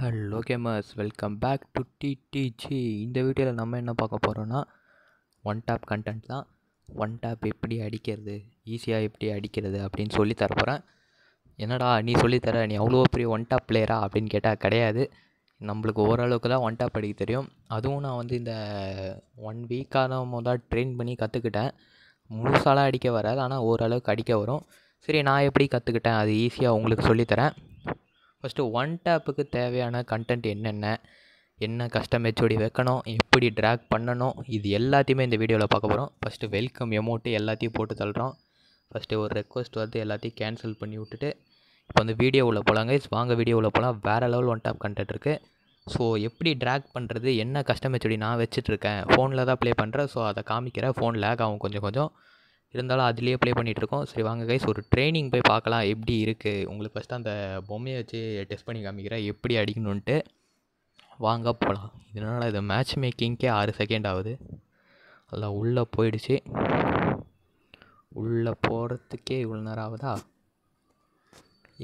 hello gamers welcome back to TDG இந்த வீடியோவில் நம்ம என்ன பார்க்க போகிறோன்னா ஒன் டேப் கண்டென்ட் தான் ஒன் டேப் எப்படி அடிக்கிறது ஈஸியாக எப்படி அடிக்கிறது அப்படின்னு சொல்லி தரப்போகிறேன் என்னடா நீ சொல்லித்தர நீ அவ்வளோ பெரிய ஒன் டேப் பிளேயரா அப்படின்னு கேட்டால் கிடையாது நம்மளுக்கு ஓரளவுக்கு தான் ஒன் டேப் அடிக்க தெரியும் அதுவும் நான் வந்து இந்த ஒன் வீக்காக மொதல் ட்ரெயின் பண்ணி கற்றுக்கிட்டேன் முழுசாலாம் அடிக்க வராது ஆனால் ஓரளவுக்கு அடிக்க வரும் சரி நான் எப்படி கற்றுக்கிட்டேன் அது ஈஸியாக உங்களுக்கு சொல்லித்தரேன் ஃபஸ்ட்டு ஒன் டேப்புக்கு தேவையான கண்டென்ட் என்னென்ன என்ன கஸ்டம் ஹெச்ஓடி வைக்கணும் எப்படி ட்ராக் பண்ணணும் இது எல்லாத்தையுமே இந்த வீடியோவில் பார்க்க போகிறோம் ஃபஸ்ட்டு வெல்கம் எமௌண்ட்டு எல்லாத்தையும் போட்டு தள்ளுறோம் ஃபஸ்ட்டு ஒரு ரெக்வஸ்ட் வந்து எல்லாத்தையும் கேன்சல் பண்ணி விட்டுட்டு இப்போ வந்து வீடியோவில் போகலாங்க வாங்க வீடியோவில் போகலாம் வேறு லெவல் ஒன் டேப் கண்டென்ட் இருக்குது ஸோ எப்படி ட்ராக் பண்ணுறது என்ன கஸ்டம் ஹெச்ஓடி நான் வச்சுட்ருக்கேன் ஃபோனில் தான் ப்ளே பண்ணுறேன் ஸோ அதை காமிக்கிறேன் ஃபோன் லேக் ஆகும் கொஞ்சம் கொஞ்சம் இருந்தாலும் அதுலேயே ப்ளே பண்ணிகிட்ருக்கோம் சரி வாங்க கைஸ் ஒரு ட்ரைனிங் போய் பார்க்கலாம் எப்படி இருக்குது உங்களுக்கு ஃபஸ்ட்டு அந்த பொம்மையை வச்சு டெஸ்ட் பண்ணி காமிக்கிறேன் எப்படி அடிக்கணுன்ட்டு வாங்க போகலாம் இதனால் இது மேட்ச் மேக்கிங்க்கே ஆறு செகண்ட் ஆகுது அதெல்லாம் உள்ளே போயிடுச்சு உள்ளே போகிறதுக்கே இவ்வளோ நேரம் ஆகுதா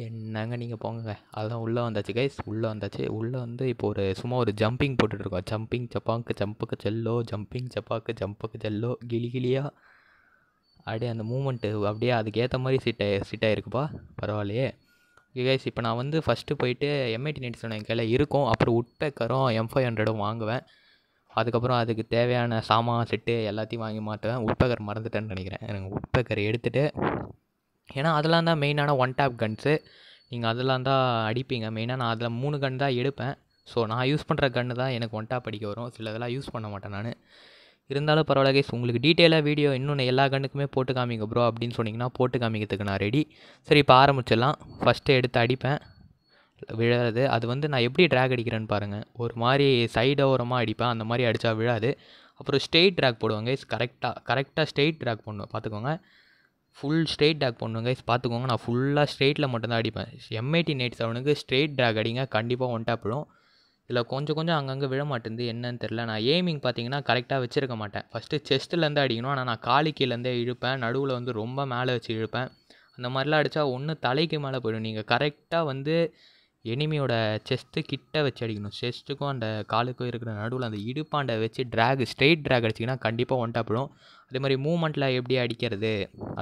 என்னங்க நீங்கள் போங்க அதெல்லாம் உள்ளே வந்தாச்சு கைஸ் உள்ளே வந்தாச்சு உள்ளே வந்து இப்போ ஒரு சும்மா ஒரு ஜம்பிங் போட்டுட்ருக்கோம் ஜம்பிங் ஜப்பாங்கு ஜம்புக்கு செல்லோ ஜம்பிங் ஜப்பாக்கு ஜம்புக்கு செல்லோ கிளி கிளியாக அப்படியே அந்த மூமெண்ட்டு அப்படியே அதுக்கேற்ற மாதிரி செட் சீட்டாக இருக்குப்பா ஆகிருக்குப்பா பரவாயில்லையே ஓகே கைஸ் இப்போ நான் வந்து ஃபஸ்ட்டு போயிட்டு எம்ஐடி நைட் என் கையில் இருக்கும் அப்புறம் உட்பேக்கரும் எம் ஃபைவ் ஹண்ட்ரடும் வாங்குவேன் அதுக்கப்புறம் அதுக்கு தேவையான சாமான் செட்டு எல்லாத்தையும் வாங்கி மாட்டுவேன் உட்பேக்கர் மறந்துட்டேன்னு நினைக்கிறேன் எனக்கு உட்பேக்கர் எடுத்துகிட்டு ஏன்னா அதெல்லாம் தான் மெயினான ஒன் டேப் கன்ஸு நீங்கள் அதெல்லாம் தான் அடிப்பீங்க மெயினாக நான் அதில் மூணு கன் தான் எடுப்பேன் ஸோ நான் யூஸ் பண்ணுற கன்று தான் எனக்கு ஒன் டேப் அடிக்க வரும் சில இதெல்லாம் யூஸ் பண்ண மாட்டேன் நான் இருந்தாலும் பரவாயில்ல கைஸ் உங்களுக்கு டீட்டெயிலாக வீடியோ இன்னொன்று எல்லா கண்ணுக்குமே போட்டு காமிங்க ப்ரோ அப்படின்னு சொன்னிங்கன்னா போட்டு காமிக்கிறதுக்கு நான் ரெடி சரி இப்போ ஆரம்பிச்சிடலாம் ஃபஸ்ட்டு எடுத்து அடிப்பேன் விழாது அது வந்து நான் எப்படி ட்ராக் அடிக்கிறேன்னு பாருங்கள் ஒரு மாதிரி சைடு ஓரமாக அடிப்பேன் அந்த மாதிரி அடித்தா விழாது அப்புறம் ஸ்ட்ரெயிட் ட்ராக் போடுவாங்க கைஸ் கரெக்டாக கரெக்டாக ஸ்ட்ரெயிட் ட்ராக் பண்ணுவேன் பார்த்துக்கோங்க ஃபுல் ஸ்ட்ரெயிட் ட்ராக் பண்ணுவேன் கைஸ் பார்த்துக்கோங்க நான் ஃபுல்லாக ஸ்ட்ரெயிட்டில் மட்டும்தான் அடிப்பேன் எம்ஐடி நைட் செவனுக்கு ஸ்ட்ரெயிட் ட்ராக் அடிங்க கண்டிப்பாக ஒன் டேப் இதில் கொஞ்சம் கொஞ்சம் அங்கங்கே விழ விழமாட்டேங்குது என்னன்னு தெரில நான் ஏமிங் பார்த்தீங்கன்னா கரெக்டாக வச்சுருக்க மாட்டேன் ஃபஸ்ட்டு செஸ்ட்டிலேருந்து அடிக்கணும் ஆனால் நான் காலி கீழேருந்தே இழுப்பேன் நடுவில் வந்து ரொம்ப மேலே வச்சு இழுப்பேன் அந்த மாதிரிலாம் அடித்தா ஒன்று தலைக்கு மேலே போயிடும் நீங்கள் கரெக்டாக வந்து எனிமியோட செஸ்ட்டு கிட்ட வச்சு அடிக்கணும் செஸ்ட்டுக்கும் அந்த காலுக்கும் இருக்கிற நடுவில் அந்த இடுப்பாண்டை வச்சு ட்ராக் ஸ்ட்ரெயிட் ட்ராக் அடிச்சிங்கன்னா கண்டிப்பாக ஒன் டாப்பிடும் அதே மாதிரி மூமெண்ட்டில் எப்படி அடிக்கிறது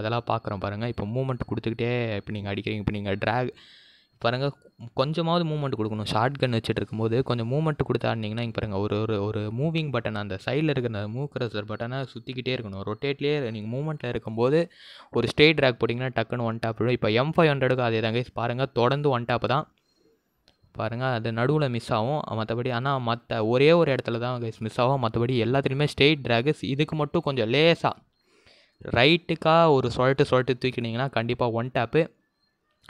அதெல்லாம் பார்க்குறோம் பாருங்கள் இப்போ மூமெண்ட் கொடுத்துக்கிட்டே இப்போ நீங்கள் அடிக்கிறீங்க இப்போ நீங்கள் ட்ராக் பாருங்கள் கொஞ்சமாவது மூவ்மெண்ட் கொடுக்கணும் ஷார்ட் கன் வச்சுட்டு இருக்கும்போது கொஞ்சம் மூவ்மெண்ட் கொடுத்து ஆடினீங்கன்னா இங்கே பாருங்கள் ஒரு ஒரு ஒரு மூவிங் பட்டன் அந்த சைடில் இருக்கிற அந்த மூவ் பட்டனை சுற்றிக்கிட்டே இருக்கணும் ரொட்டேட்லேயே நீங்கள் மூவ்மெண்ட்டில் இருக்கும்போது ஒரு ஸ்டேட் ட்ராக் போட்டிங்கன்னா டக்குன்னு ஒன் டாப் இப்போ எம் ஃபைவ் ஹண்ட்ரடுக்கு அதே தாங்க பாருங்கள் தொடர்ந்து ஒன் டாப் தான் பாருங்கள் அது நடுவில் மிஸ் ஆகும் மற்றபடி ஆனால் மற்ற ஒரே ஒரு இடத்துல தான் கைஸ் மிஸ் ஆகும் மற்றபடி எல்லாத்துலேயுமே ஸ்டெயிட் ட்ராகஸ் இதுக்கு மட்டும் கொஞ்சம் லேஸாக ரைட்டுக்காக ஒரு சொல்ட்டு சொல்ட்டு தூக்கினீங்கன்னா கண்டிப்பாக ஒன் டேப்பு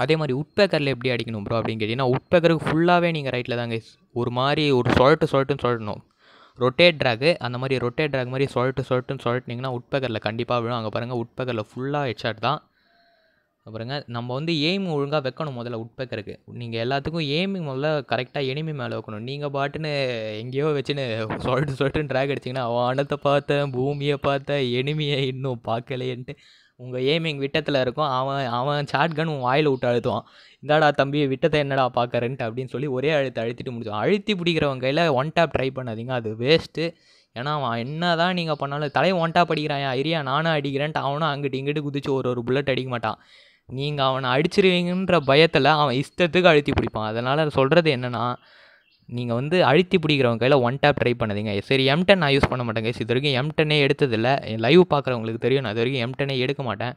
அதே மாதிரி உட்பேக்கரில் எப்படி அடிக்கணும் ப்ரோ அப்படின்னு கேட்டிங்கன்னா உட்பேக்கருக்கு ஃபுல்லாகவே நீங்கள் ரைட்டில் தாங்க ஒரு மாதிரி ஒரு சொலட்டு சொலட்டுன்னு சொல்லணும் ரொட்டேட் ட்ராகு அந்த மாதிரி ரொட்டேட் ட்ராக் மாதிரி சொலட்டு சொலட்டுன்னு சொல்லிட்டிங்கன்னா உட்பேக்கரில் கண்டிப்பாக விழும் அங்கே பாருங்கள் உட்பேக்கரில் ஃபுல்லாக ஹெட்ஷாட் தான் அப்புறங்க நம்ம வந்து எய்ம் ஒழுங்காக வைக்கணும் முதல்ல உட்பேக்கருக்கு நீங்கள் எல்லாத்துக்கும் எய்மிங் முதல்ல கரெக்டாக எனிமி மேலே வைக்கணும் நீங்கள் பாட்டுன்னு எங்கேயோ வச்சுன்னு சொல்லிட்டு சொல்லிட்டுன்னு ட்ராக் அடிச்சிங்கன்னா வானத்தை பார்த்தேன் பூமியை பார்த்தேன் எனிமியை இன்னும் பார்க்கலையன்ட்டு உங்கள் எய்மிங் விட்டத்தில் இருக்கும் அவன் அவன் ஷார்ட் கன் உன் வாயில் விட்டு அழுத்துவான் இந்தாடா தம்பி விட்டத்தை என்னடா பார்க்குறேன்ட்டு அப்படின்னு சொல்லி ஒரே அழுத்த அழுத்திட்டு முடிச்சான் அழுத்தி பிடிக்கிறவங்க கையில் ஒன் டேப் ட்ரை பண்ணாதீங்க அது வேஸ்ட்டு ஏன்னா அவன் என்ன தான் நீங்கள் பண்ணாலும் தலையை ஒன்ட்டா படிக்கிறான் ஐரியா நானும் அடிக்கிறேன்ட்டு அவனும் அங்கிட்டு இங்கிட்டு குதிச்சு ஒரு ஒரு புல்லட் அடிக்க மாட்டான் நீங்கள் அவனை அடிச்சிருவீங்கன்ற பயத்தில் அவன் இஷ்டத்துக்கு அழுத்தி பிடிப்பான் அதனால் சொல்கிறது என்னென்னா நீங்கள் வந்து அழுத்தி பிடிக்கிறவங்க கையில் ஒன் டேப் ட்ரை பண்ணுதீங்க சரி எம் டென் நான் யூஸ் பண்ண மாட்டேங்க இது வரைக்கும் எம் டென்னே எடுத்ததில்லை லைவ் பார்க்குறவங்களுக்கு தெரியும் நான் இது வரைக்கும் எம் டென்னே எடுக்க மாட்டேன்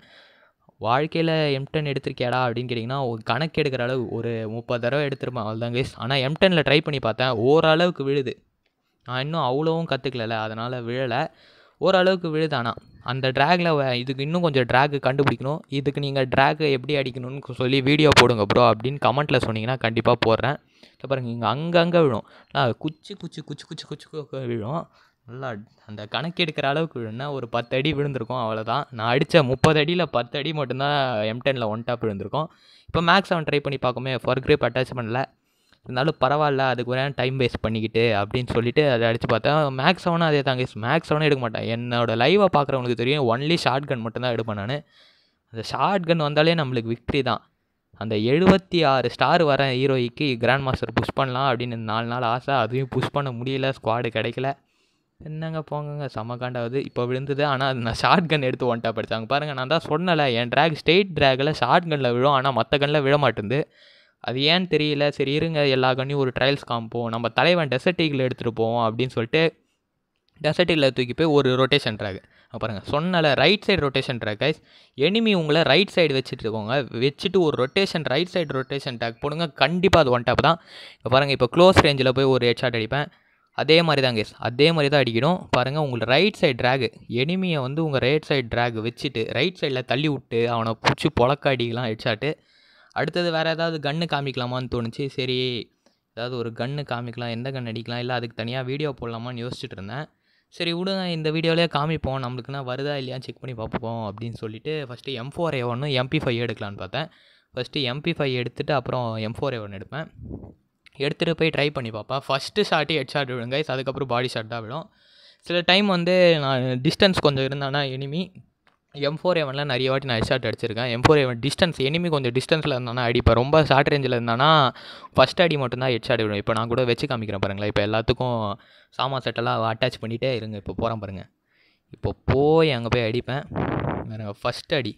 வாழ்க்கையில் எம்டன் எடுத்திருக்கேடா அப்படின்னு கேட்டிங்கன்னா கணக்கு எடுக்கிற அளவு ஒரு முப்பது தடவை எடுத்துருப்பேன் அவ்வளோதான் கைஸ் ஆனால் எம்டனில் ட்ரை பண்ணி பார்த்தேன் ஓரளவுக்கு விழுது நான் இன்னும் அவ்வளோவும் கற்றுக்கல அதனால் விழலை ஓரளவுக்கு விழுது ஆனால் அந்த ட்ராகில் இதுக்கு இன்னும் கொஞ்சம் ட்ராக் கண்டுபிடிக்கணும் இதுக்கு நீங்கள் ட்ராக் எப்படி அடிக்கணும்னு சொல்லி வீடியோ போடுங்க ப்ரோ அப்படின்னு கமெண்ட்டில் சொன்னீங்கன்னா கண்டிப்பாக போடுறேன் இப்போ பாருங்கள் இங்கே அங்கங்கே விழும் குச்சி குச்சி குச்சி குச்சி குச்சி விழும் நல்லா அந்த கணக்கெடுக்கிற அளவுக்கு விழுனா ஒரு பத்து அடி விழுந்திருக்கும் அவ்வளோதான் நான் அடித்த முப்பது அடியில் பத்து அடி மட்டும்தான் எம் டெனில் ஒன் டாப் விழுந்திருக்கும் இப்போ மேக்ஸ் அவன் ட்ரை பண்ணி ஃபோர் ஃபர் அட்டாச் பண்ணல இருந்தாலும் பரவாயில்ல அதுக்கு வேணா டைம் வேஸ்ட் பண்ணிக்கிட்டு அப்படின்னு சொல்லிட்டு அதை அடித்து பார்த்தேன் மேக்ஸ் அவனும் அதே தாங்க மேக்ஸ் அவனும் எடுக்க மாட்டேன் என்னோடய லைவாக பார்க்குறவனுக்கு தெரியும் ஒன்லி ஷார்ட் கன் மட்டும்தான் எடுப்பேன் நான் அந்த ஷார்ட் கன் வந்தாலே நம்மளுக்கு விக்ட்ரி தான் அந்த எழுபத்தி ஆறு ஸ்டார் வர ஹீரோய்க்கு கிராண்ட் மாஸ்டர் புஷ் பண்ணலாம் அப்படின்னு நாலு நாள் ஆசை அதையும் புஷ் பண்ண முடியல ஸ்குவாடு கிடைக்கல என்னங்க போங்க செம காண்டாவது இப்போ விழுந்தது ஆனால் நான் ஷார்ட் கன் எடுத்து ஒன்ட்டா படித்தாங்க பாருங்கள் நான் தான் சொன்னலை என் ட்ராக் ஸ்டேட் ட்ராகில் ஷார்ட் கனில் விழும் ஆனால் மற்ற கனில் விழ மாட்டேங்குது அது ஏன்னு தெரியல சரி இருங்க எல்லா கண்ணையும் ஒரு ட்ரையல்ஸ் காமிப்போம் நம்ம தலைவன் டெசர்ட் ஈகிள் எடுத்துகிட்டு போவோம் அப்படின்னு சொல்லிட்டு டெசர்ட்டில் தூக்கி போய் ஒரு ரொட்டேஷன் ட்ராக் பாருங்கள் சொன்னால right side rotation track guys enemy உங்களை ரைட் சைடு வச்சுட்டு இருக்கோங்க வச்சுட்டு ஒரு rotation right side rotation track போடுங்க கண்டிப்பாக அது ஒன் டாப் தான் இப்போ பாருங்கள் இப்போ க்ளோஸ் ரேஞ்சில் போய் ஒரு ஹெட் ஷாட் அடிப்பேன் அதே மாதிரி தான் கைஸ் அதே மாதிரி தான் அடிக்கணும் பாருங்கள் உங்களுக்கு ரைட் சைடு ட்ராகு எனிமியை வந்து உங்கள் ரைட் சைடு ட்ராக் வச்சுட்டு ரைட் சைடில் தள்ளி விட்டு அவனை பிடிச்சி புழக்க அடிக்கலாம் ஹெட்ஷாட்டு அடுத்தது வேறு ஏதாவது கன்று காமிக்கலாமான்னு தோணுச்சு சரி ஏதாவது ஒரு கன்று காமிக்கலாம் எந்த கன் அடிக்கலாம் இல்லை அதுக்கு தனியாக வீடியோ போடலாமான்னு யோசிச்சுட்டு இருந்தேன் சரி விடுங்க இந்த வீடியோவிலே காமிப்போம் நம்மளுக்குன்னா வருதா இல்லையான்னு செக் பண்ணி பார்ப்போம் அப்படின்னு சொல்லிட்டு ஃபஸ்ட்டு எம் ஃபோர் ஏ ஒன்று எம்பி ஃபைவ் எடுக்கலான்னு பார்த்தேன் ஃபஸ்ட்டு எம்பி ஃபைவ் எடுத்துகிட்டு அப்புறம் எம் ஃபோர் ஏ ஒன்று எடுப்பேன் எடுத்துகிட்டு போய் ட்ரை பண்ணி பார்ப்பேன் ஃபஸ்ட்டு ஷாட்டு ஹெட் ஷாட் விடுங்க அதுக்கப்புறம் பாடி ஷாட் தான் விடும் சில டைம் வந்து நான் டிஸ்டன்ஸ் கொஞ்சம் இருந்தேன்னா எனிமி எம் ஃபோர் எவனில் நிறைய வாட்டி நான் ஷார்ட் அடிச்சிருக்கேன் எம் ஃபோர் எவன் டிஸ்டன்ஸ் எனிமி கொஞ்சம் டிஸ்டன்ஸில் இருந்தானா அடிப்பேன் ரொம்ப ஷார்ட் ரேஞ்சில் இருந்தானா ஃபஸ்ட் அடி மட்டும்தான் ஹெட்ஷாட் விடும் இப்போ நான் கூட வச்சு காமிக்கிறேன் பாருங்களேன் இப்போ எல்லாத்துக்கும் சாமான் செட்டெல்லாம் அட்டாச் பண்ணிகிட்டே இருங்க இப்போ போகிறேன் பாருங்கள் இப்போ போய் அங்கே போய் அடிப்பேன் வேறு ஃபஸ்ட் அடி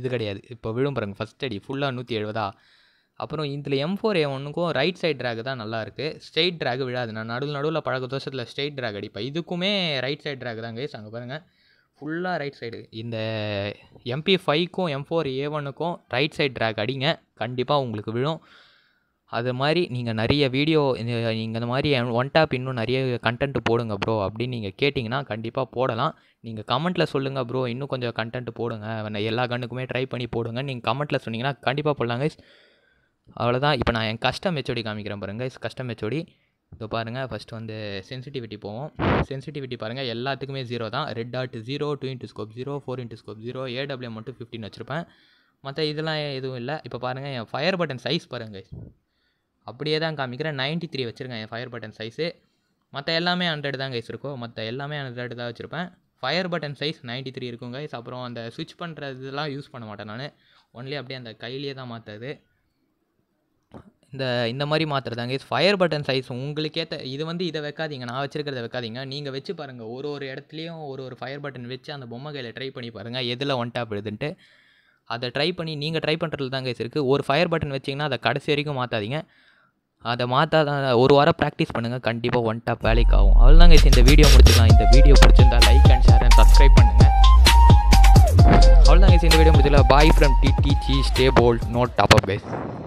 இது கிடையாது இப்போ விழும் பாருங்கள் ஃபஸ்ட் அடி ஃபுல்லாக நூற்றி எழுபதா அப்புறம் இதில் எம் ஃபோர் ஏ ஒன்றுக்கும் ரைட் சைட் ட்ராக் தான் நல்லாயிருக்கு ஸ்ட்ரெயிட் ட்ராக் விழாது நான் நடுவில் நடுவில் பழக்க தோஷத்தில் ஸ்ட்ரெயிட் ட்ராக் அடிப்பேன் இதுக்குமே ரைட் சைட் ட்ராக் தான் கேஸ் அங்கே பாருங்கள் ஃபுல்லாக ரைட் சைடு இந்த எம்பி ஃபைவ்க்கும் எம் ஃபோர் ஏ ஒனுக்கும் ரைட் சைடு ட்ராக் அடிங்க கண்டிப்பாக உங்களுக்கு விழும் அது மாதிரி நீங்கள் நிறைய வீடியோ நீங்கள் இந்த மாதிரி ஒன் டாப் இன்னும் நிறைய கண்டென்ட் போடுங்க ப்ரோ அப்படின்னு நீங்கள் கேட்டிங்கன்னா கண்டிப்பாக போடலாம் நீங்கள் கமெண்ட்டில் சொல்லுங்கள் ப்ரோ இன்னும் கொஞ்சம் கண்டென்ட் போடுங்க எல்லா கண்ணுக்குமே ட்ரை பண்ணி போடுங்க நீங்கள் கமெண்ட்டில் சொன்னீங்கன்னா கண்டிப்பாக போடலாங்க அவ்வளோதான் இப்போ நான் என் கஸ்டம் ஹெச்ஓடி காமிக்கிறேன் பாருங்க கஸ்டம் ஹெச்ஓடி இப்போ பாருங்கள் ஃபஸ்ட்டு வந்து சென்சிட்டிவிட்டி போவோம் சென்சிட்டிவிட்டி பாருங்கள் எல்லாத்துக்குமே ஜீரோ தான் red dot zero two into scope zero four into scope zero AW மட்டும் ஃபிஃப்டின் வச்சுருப்பேன் மற்ற இதெல்லாம் எதுவும் இல்லை இப்போ பாருங்கள் என் ஃபயர் பட்டன் சைஸ் பாருங்கள் அப்படியே தான் காமிக்கிறேன் நைன்ட்டி த்ரீ வச்சுருக்கேன் என் ஃபயர் பட்டன் சைஸு மற்ற எல்லாமே ஹண்ட்ரட் தான் கைஸ் இருக்கும் மற்ற எல்லாமே ஹண்ட்ரட் தான் வச்சுருப்பேன் fire button size ninety three இருக்கும் கைஸ் அப்புறம் அந்த ஸ்விட்ச் பண்ணுறதுலாம் யூஸ் பண்ண மாட்டேன் நான் ஒன்லி அப்படியே அந்த கையிலேயே தான் மாற்றுறது இந்த இந்த மாதிரி மாத்திரை தாங்க ஃபயர் பட்டன் சைஸ் உங்களுக்கேற்ற இது வந்து இதை வைக்காதீங்க நான் வச்சுருக்கிறத வைக்காதீங்க நீங்கள் வச்சு பாருங்கள் ஒரு ஒரு இடத்துலையும் ஒரு ஒரு ஃபயர் பட்டன் வச்சு அந்த பொம்மை கையில் ட்ரை பண்ணி பாருங்கள் எதில் ஒன் டாப் எடுதுன்ட்டு அதை ட்ரை பண்ணி நீங்கள் ட்ரை பண்ணுறதுல தாங்க கைஸ் இருக்குது ஒரு ஃபயர் பட்டன் வச்சிங்கன்னா அதை கடைசி வரைக்கும் மாற்றாதீங்க அதை மாற்றாத ஒரு வாரம் ப்ராக்டிஸ் பண்ணுங்கள் கண்டிப்பாக ஒன் டாப் வேலைக்கு ஆகும் அவ்வளோதாங்க தாங்க இந்த வீடியோ முடிச்சுக்கலாம் இந்த வீடியோ பிடிச்சிருந்தா like and share and subscribe பண்ணுங்கள் அவ்வளோதாங்க தாங்க இந்த வீடியோ முடிச்சுக்கலாம் bye from T D G stay bold note top up base